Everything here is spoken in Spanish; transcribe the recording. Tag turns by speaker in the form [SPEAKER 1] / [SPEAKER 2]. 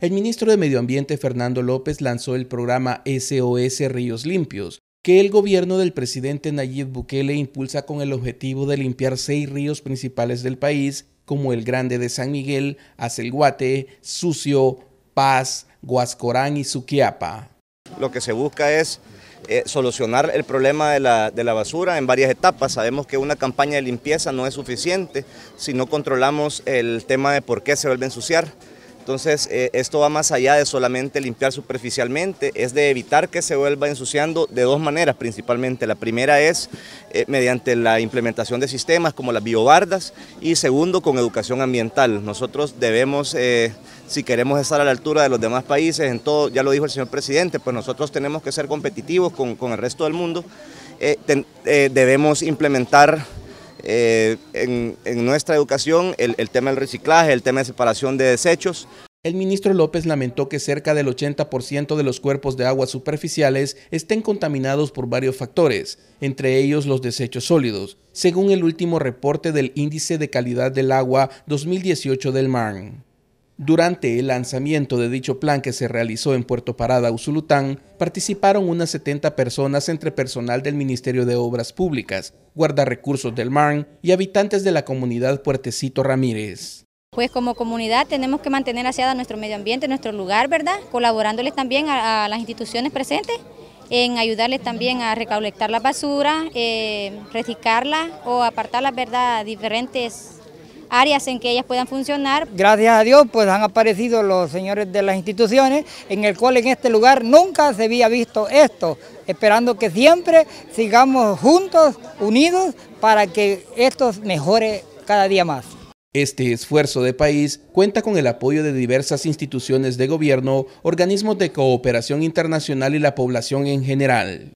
[SPEAKER 1] el ministro de Medio Ambiente Fernando López lanzó el programa SOS Ríos Limpios, que el gobierno del presidente Nayib Bukele impulsa con el objetivo de limpiar seis ríos principales del país, como el Grande de San Miguel, Acelguate, Sucio, Paz, Guascorán y Suquiapa.
[SPEAKER 2] Lo que se busca es eh, solucionar el problema de la, de la, basura en varias etapas. Sabemos que una campaña de limpieza no es suficiente si no controlamos el tema de por qué se vuelve a ensuciar. Entonces eh, esto va más allá de solamente limpiar superficialmente, es de evitar que se vuelva ensuciando de dos maneras principalmente. La primera es eh, mediante la implementación de sistemas como las biobardas y segundo con educación ambiental. Nosotros debemos, eh, si queremos estar a la altura de los demás países, en todo, ya lo dijo el señor presidente, pues nosotros tenemos que ser competitivos con, el resto del mundo. debemos implementar en, nuestra educación el, tema del reciclaje, el tema de separación de desechos, el
[SPEAKER 1] ministro López lamentó que cerca del 80% de los cuerpos de aguas superficiales estén contaminados por varios factores, entre ellos los desechos sólidos, según el último reporte del Índice de Calidad del Agua 2018 del MARN. Durante el lanzamiento de dicho plan que se realizó en Puerto Parada, Usulután, participaron unas 70 personas entre personal del Ministerio de Obras Públicas, guardarrecursos del MARN y habitantes de la comunidad Puertecito Ramírez
[SPEAKER 3] pues como comunidad tenemos que mantener aseada nuestro medio ambiente, nuestro lugar, ¿verdad? Colaborándoles también a, las instituciones presentes en ayudarles también a recolectar la basura, eh, o apartarla ¿verdad?, a diferentes áreas en que ellas puedan funcionar.
[SPEAKER 4] Gracias a Dios, pues han aparecido los señores de las instituciones, en el cual en este lugar nunca se había visto esto, esperando que siempre sigamos juntos, unidos, para que esto mejore cada día más.
[SPEAKER 1] Este esfuerzo de país cuenta con el apoyo de diversas instituciones de gobierno, organismos de cooperación internacional y la población en general.